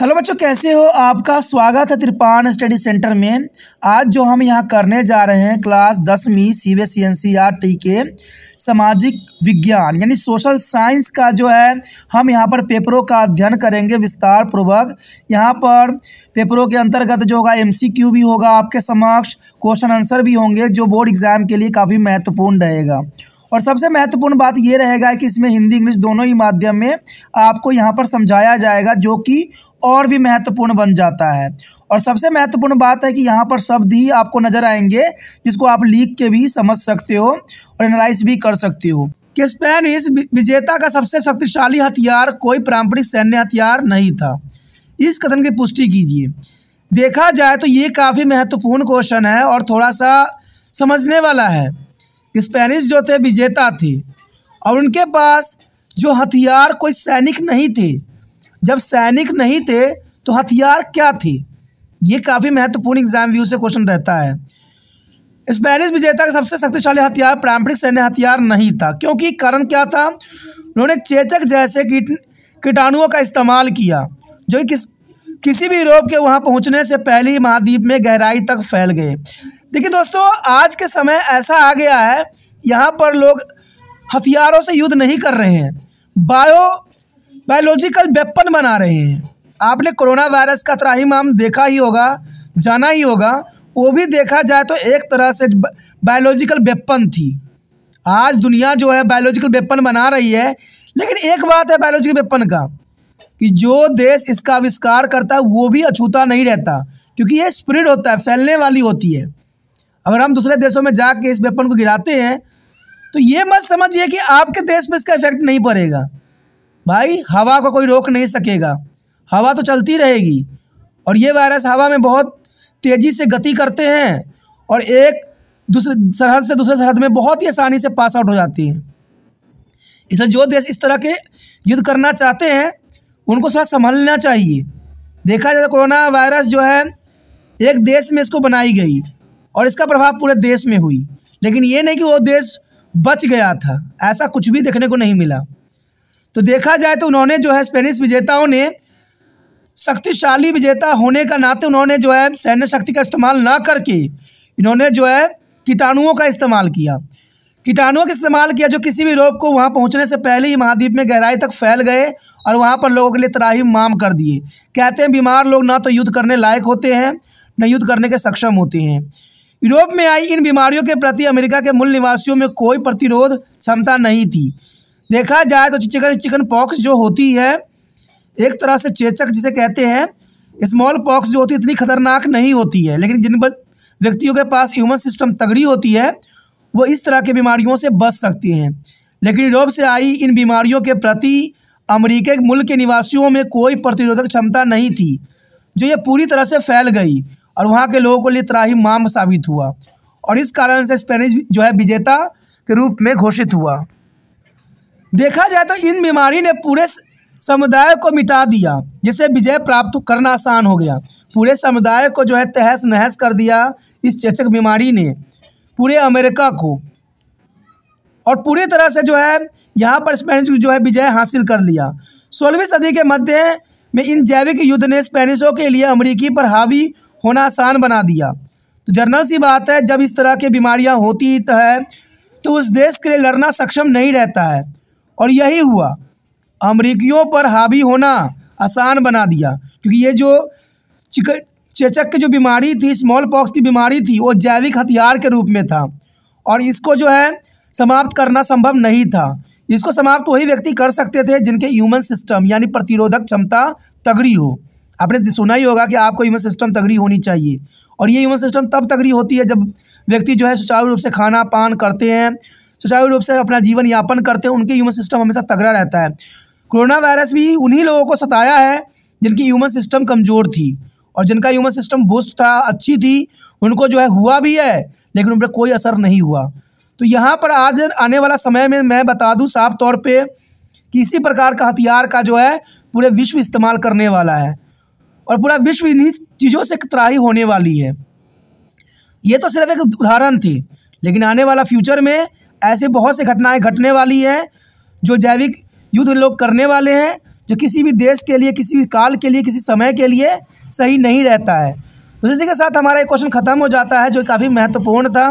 hello बच्चों कैसे हो आपका स्वागत है त्रिपान स्टडी सेंटर में आज जो हम यहाँ करने जा रहे हैं क्लास दसवीं C B C N C R T के सामाजिक विज्ञान यानी सोशल साइंस का जो है हम यहाँ पर पेपरों का अध्ययन करेंगे विस्तार पूर्वक यहाँ पर पेपरों के अंतर्गत जो होगा एम सी क्यू भी होगा आपके समक्ष क्वेश्चन आंसर भी होंगे जो बोर्ड एग्ज़ाम के लिए काफ़ी महत्वपूर्ण रहेगा और सबसे महत्वपूर्ण बात ये रहेगा कि इसमें हिंदी इंग्लिश दोनों ही माध्यम में आपको यहाँ पर समझाया जाएगा जो कि और भी महत्वपूर्ण बन जाता है और सबसे महत्वपूर्ण बात है कि यहाँ पर शब्द ही आपको नज़र आएंगे जिसको आप लिख के भी समझ सकते हो और एनालाइज भी कर सकते हो कि स्पेनिश विजेता का सबसे शक्तिशाली हथियार कोई पारंपरिक सैन्य हथियार नहीं था इस कथन की पुष्टि कीजिए देखा जाए तो ये काफ़ी महत्वपूर्ण क्वेश्चन है और थोड़ा सा समझने वाला है स्पेनिश जो थे विजेता थे और उनके पास जो हथियार कोई सैनिक नहीं थे जब सैनिक नहीं थे तो हथियार क्या थे ये काफ़ी महत्वपूर्ण एग्जाम व्यू से क्वेश्चन रहता है स्पेनिश विजेता का सबसे शक्तिशाली हथियार पारंपरिक सैन्य हथियार नहीं था क्योंकि कारण क्या था उन्होंने चेचक जैसे कीट कीटाणुओं का इस्तेमाल किया जो किस किसी भी यूरोप के वहाँ पहुँचने से पहले ही महाद्वीप में गहराई तक फैल गए देखिए दोस्तों आज के समय ऐसा आ गया है यहाँ पर लोग हथियारों से युद्ध नहीं कर रहे हैं बायो बायोलॉजिकल वेपन बना रहे हैं आपने कोरोना वायरस का माम देखा ही होगा जाना ही होगा वो भी देखा जाए तो एक तरह से बायोलॉजिकल वेपन थी आज दुनिया जो है बायोलॉजिकल वेपन बना रही है लेकिन एक बात है बायोलॉजिकल वेपन का कि जो देश इसका आविष्कार करता है वो भी अछूता नहीं रहता क्योंकि ये स्प्रिड होता है फैलने वाली होती है अगर हम दूसरे देशों में जाके इस वेपन को गिराते हैं तो ये मत समझिए कि आपके देश में इसका इफेक्ट नहीं पड़ेगा भाई हवा को कोई रोक नहीं सकेगा हवा तो चलती रहेगी और ये वायरस हवा में बहुत तेज़ी से गति करते हैं और एक दूसरे सरहद से दूसरे सरहद में बहुत ही आसानी से पास आउट हो जाती है इसलिए जो देश इस तरह के युद्ध करना चाहते हैं उनको थोड़ा संभलना चाहिए देखा जाए तो कोरोना वायरस जो है एक देश में इसको बनाई गई और इसका प्रभाव पूरे देश में हुई लेकिन ये नहीं कि वो देश बच गया था ऐसा कुछ भी देखने को नहीं मिला तो देखा जाए तो उन्होंने जो है स्पेनिश विजेताओं ने शक्तिशाली विजेता होने का नाते उन्होंने जो है सैन्य शक्ति का इस्तेमाल ना करके इन्होंने जो है कीटाणुओं का इस्तेमाल किया कीटाणुओं का इस्तेमाल किया जो किसी भी रोग को वहाँ पहुँचने से पहले ही महाद्वीप में गहराई तक फैल गए और वहाँ पर लोगों के लिए तराही माम कर दिए कहते हैं बीमार लोग ना तो युद्ध करने लायक होते हैं न युद्ध करने के सक्षम होते हैं यूरोप में आई इन बीमारियों के प्रति अमेरिका के मूल निवासियों में कोई प्रतिरोध क्षमता नहीं थी देखा जाए तो चिकन चिकन पॉक्स जो होती है एक तरह से चेचक जिसे कहते हैं स्मॉल पॉक्स जो होती है इतनी खतरनाक नहीं होती है लेकिन जिन व्यक्तियों के पास ह्यूमन सिस्टम तगड़ी होती है वो इस तरह की बीमारियों से बच सकती हैं लेकिन यूरोप से आई इन बीमारियों के प्रति अमरीके मूल के निवासियों में कोई प्रतिरोधक क्षमता नहीं थी जो ये पूरी तरह से फैल गई और वहाँ के लोगों के लिए त्राही माम साबित हुआ और इस कारण से स्पेनिश जो है विजेता के रूप में घोषित हुआ देखा जाए तो इन बीमारी ने पूरे समुदाय को मिटा दिया जिसे विजय प्राप्त करना आसान हो गया पूरे समुदाय को जो है तहस नहस कर दिया इस चेचक बीमारी ने पूरे अमेरिका को और पूरी तरह से जो है यहाँ पर स्पेनिश जो है विजय हासिल कर लिया सोलहवीं सदी के मध्य में इन जैविक युद्ध ने स्पेनिशों के लिए अमरीकी पर हावी होना आसान बना दिया तो जरनल सी बात है जब इस तरह की बीमारियाँ होती तो है तो उस देश के लिए लड़ना सक्षम नहीं रहता है और यही हुआ अमरीकियों पर हावी होना आसान बना दिया क्योंकि ये जो चिक चेचक की जो बीमारी थी स्मॉल पॉक्स की बीमारी थी वो जैविक हथियार के रूप में था और इसको जो है समाप्त करना संभव नहीं था इसको समाप्त वही व्यक्ति कर सकते थे जिनके ह्यूमन सिस्टम यानी प्रतिरोधक क्षमता तगड़ी हो आपने सुना ही होगा कि आपको इम्यून सिस्टम तगड़ी होनी चाहिए और ये इम्यून सिस्टम तब तगड़ी होती है जब व्यक्ति जो है सुचारू रूप से खाना पान करते हैं सुचारू रूप से अपना जीवन यापन करते हैं उनके इम्यून सिस्टम हमेशा तगड़ा रहता है कोरोना वायरस भी उन्हीं लोगों को सताया है जिनकी ह्यूमन सिस्टम कमज़ोर थी और जिनका ह्यूमन सिस्टम बुस्ट था अच्छी थी उनको जो है हुआ भी है लेकिन उन पर कोई असर नहीं हुआ तो यहाँ पर आज आने वाला समय में मैं बता दूँ साफ तौर पर किसी प्रकार का हथियार का जो है पूरे विश्व इस्तेमाल करने वाला है और पूरा विश्व इन्हीं चीज़ों से त्राही होने वाली है ये तो सिर्फ एक उदाहरण थी लेकिन आने वाला फ्यूचर में ऐसे बहुत से घटनाएं घटने वाली हैं जो जैविक युद्ध लोग करने वाले हैं जो किसी भी देश के लिए किसी भी काल के लिए किसी समय के लिए सही नहीं रहता है तो इसी के साथ हमारा एक क्वेश्चन ख़त्म हो जाता है जो काफ़ी महत्वपूर्ण था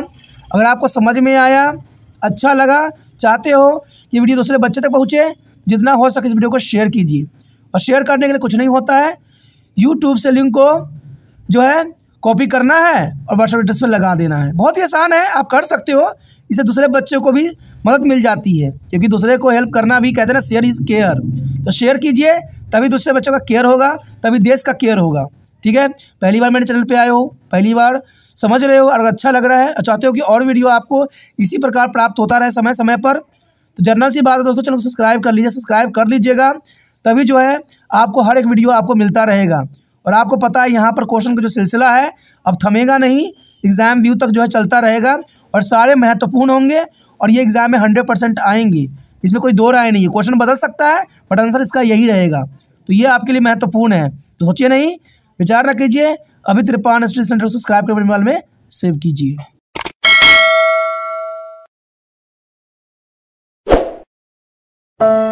अगर आपको समझ में आया अच्छा लगा चाहते हो कि वीडियो दूसरे बच्चे तक पहुँचे जितना हो सके इस वीडियो को शेयर कीजिए और शेयर करने के लिए कुछ नहीं होता है यूट्यूब से लिंक को जो है कॉपी करना है और व्हाट्सएप एड्रेस पर लगा देना है बहुत ही आसान है आप कर सकते हो इससे दूसरे बच्चों को भी मदद मिल जाती है क्योंकि दूसरे को हेल्प करना भी कहते हैं ना शेयर इज़ केयर तो शेयर कीजिए तभी दूसरे बच्चों का केयर होगा तभी देश का केयर होगा ठीक है पहली बार मेरे चैनल पे आए हो पहली बार समझ रहे हो अगर अच्छा लग रहा है चाहते हो कि और वीडियो आपको इसी प्रकार प्राप्त होता रहे समय समय पर तो जर्नल सी बात है दोस्तों चैनल को सब्सक्राइब कर लीजिए सब्सक्राइब कर लीजिएगा तभी जो है आपको हर एक वीडियो आपको मिलता रहेगा और आपको पता है यहाँ पर क्वेश्चन का जो सिलसिला है अब थमेगा नहीं एग्ज़ाम व्यू तक जो है चलता रहेगा और सारे महत्वपूर्ण होंगे और ये एग्ज़ाम में हंड्रेड परसेंट आएंगी इसमें कोई दो राय नहीं है क्वेश्चन बदल सकता है बट आंसर इसका यही रहेगा तो ये आपके लिए महत्वपूर्ण है तो सोचिए नहीं विचार न कीजिए अभी त्रिपान स्टडी सेंटर को सब्सक्राइब कर परिमाल में सेव कीजिए uh